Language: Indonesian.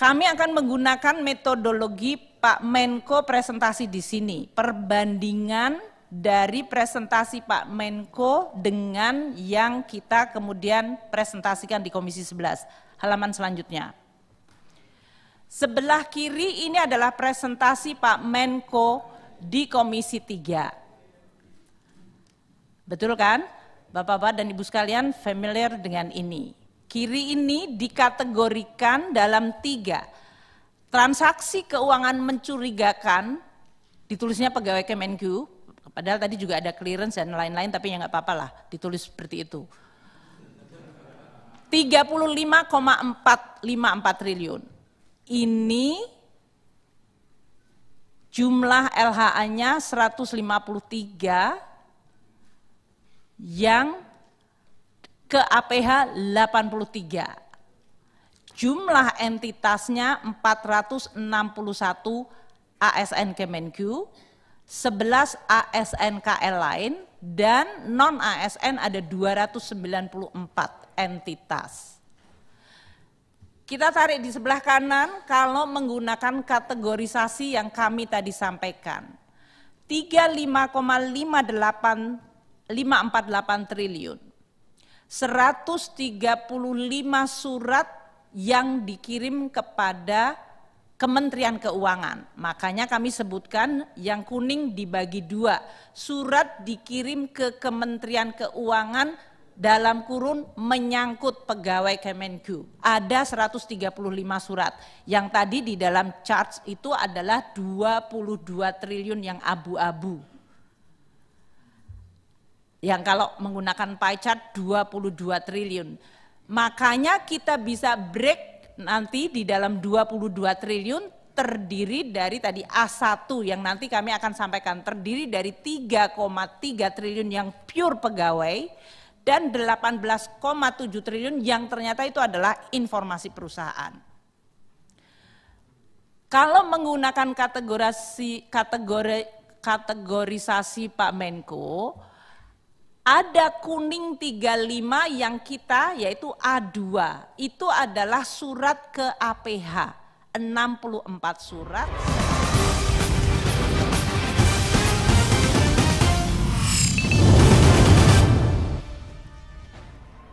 Kami akan menggunakan metodologi Pak Menko presentasi di sini, perbandingan dari presentasi Pak Menko dengan yang kita kemudian presentasikan di Komisi 11. Halaman selanjutnya. Sebelah kiri ini adalah presentasi Pak Menko di Komisi 3. Betul kan? Bapak-bapak dan Ibu sekalian familiar dengan ini. Kiri ini dikategorikan dalam tiga. Transaksi keuangan mencurigakan, ditulisnya pegawai Kemenku, padahal tadi juga ada clearance dan lain-lain, tapi ya nggak apa-apa lah, ditulis seperti itu. 35,454 triliun. Ini jumlah LHA-nya 153 yang ke APH 83. Jumlah entitasnya 461 ASN Kemenq 11 ASN KL lain, dan non-ASN ada 294 entitas. Kita tarik di sebelah kanan kalau menggunakan kategorisasi yang kami tadi sampaikan. 35,58548 triliun 135 surat yang dikirim kepada Kementerian Keuangan. Makanya kami sebutkan yang kuning dibagi dua. Surat dikirim ke Kementerian Keuangan dalam kurun menyangkut pegawai Kemenku. Ada 135 surat. Yang tadi di dalam charge itu adalah 22 triliun yang abu-abu yang kalau menggunakan pie chart 22 triliun. Makanya kita bisa break nanti di dalam 22 triliun terdiri dari tadi A1 yang nanti kami akan sampaikan terdiri dari 3,3 triliun yang pure pegawai dan 18,7 triliun yang ternyata itu adalah informasi perusahaan. Kalau menggunakan kategorisasi kategori kategorisasi Pak Menko, ada kuning 35 yang kita yaitu A2. Itu adalah surat ke APH. 64 surat.